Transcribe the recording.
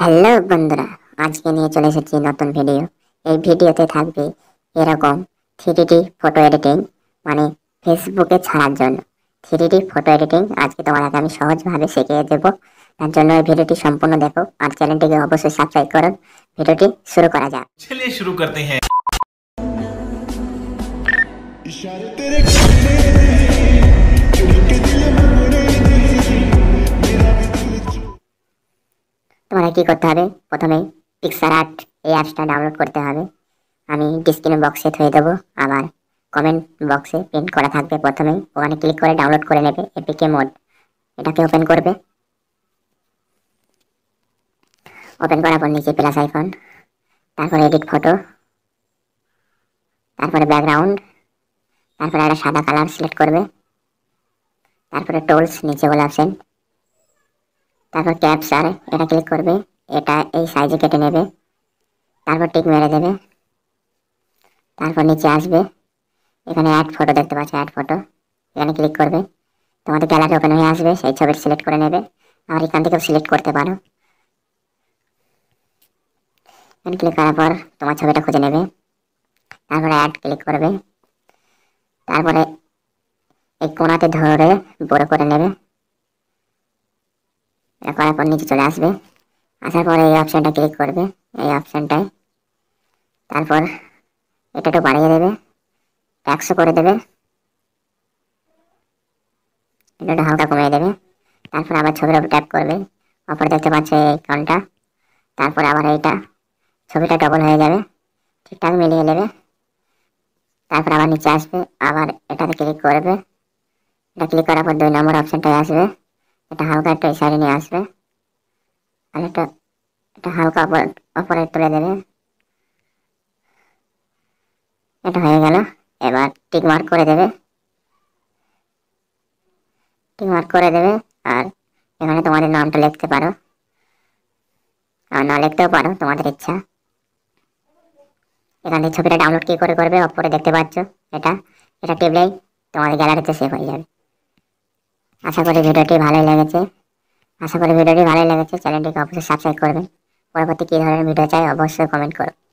hello বন্ধুরা আজকে নিয়ে চলে এসেছি নতুন ভিডিও এই ভিডিওতে থাকবে এরকম থ্রিডি ফটো এডিটিং মানে ফেসবুকে ছাড়ার জন্য থ্রিডি ফটো এডিটিং আজকে তোমাদেরকে আমি সহজভাবে শিখিয়ে দেবো তার জন্য এই ভিডিওটি সম্পূর্ণ দেখো আর চ্যানেলটিকে অবশ্যই সাবস্ক্রাইব করুন ভিডিওটি শুরু করা যাক শুরু করতে হ্যাঁ তোমরা কি করতে হবে প্রথমে পিক্সার আর্ট এই অ্যাপসটা ডাউনলোড করতে হবে আমি ডিসক্রিপশন বক্সে থয়ে দেবো আবার কমেন্ট বক্সে প্রিন্ট করা থাকবে প্রথমেই ওখানে ক্লিক করে ডাউনলোড করে নেবে এপিকে মোড এটাকে ওপেন করবে ওপেন করার পর নিচে প্লাস আইফোন তারপরে এডিট ফটো তারপরে ব্যাকগ্রাউন্ড তারপরে একটা সাদা কালার সিলেক্ট করবে তারপরে টোলস নিচে বলে অপশন তারপর ক্যাপচার এটা ক্লিক করবে এটা এই সাইজে কেটে নেবে তারপর টিক মেরে দেবে তারপর নিচে আসবে এখানে অ্যাড ফটো দেখতে পাচ্ছি অ্যাড ফটো এখানে ক্লিক করবে তোমাদের গ্যালারি ওপেন হয়ে আসবে সেই ছবিটা সিলেক্ট করে নেবে আর এখান থেকেও সিলেক্ট করতে পারো এখানে ক্লিক করার পর তোমার ছবিটা খুঁজে নেবে তারপরে অ্যাড ক্লিক করবে তারপরে এই কোনাতে ধরে বড় করে নেবে এটা করার পর নিচে চলে আসবে আসার পর এই অপশানটা ক্লিক করবে এই অপশানটায় তারপর এটা একটু বাড়িয়ে দেবে একশো করে দেবে এটা একটু হালকা কমিয়ে দেবে তারপর আবার ছবির উপর ট্যাপ করবে অপর দেখতে পাচ্ছে এই কাউন্টটা তারপর আবার এইটা ছবিটা ডবল হয়ে যাবে ঠিকঠাক মিলিয়ে নেবে তারপর আবার নিচে আসবে আবার এটাতে ক্লিক করবে এটা ক্লিক করার পর দুই নম্বর অপশানটায় আসবে এটা হালকা একটা সাইডে নিয়ে আসবে আর একটা এটা হালকা অপরে তুলে দেবে এটা হয়ে গেল এবার টিক মার্ক করে দেবে টিক মার্ক করে দেবে আর এখানে তোমাদের নামটা লিখতে পারো আর না লিখতেও পারো তোমাদের ইচ্ছা এখান থেকে ছবিটা ডাউনলোড কী করে করবে অপরে দেখতে পাচ্ছ এটা এটা টেবলেই তোমাদের গ্যালারিতে সেভ হয়ে যাবে আশা করি ভিডিওটি ভালোই লেগেছে আশা করি ভিডিওটি ভালোই লেগেছে চ্যানেলটিকে অবশ্যই সাবস্ক্রাইব করবেন পরবর্তী কী ধরনের ভিডিও চাই অবশ্যই কমেন্ট করুন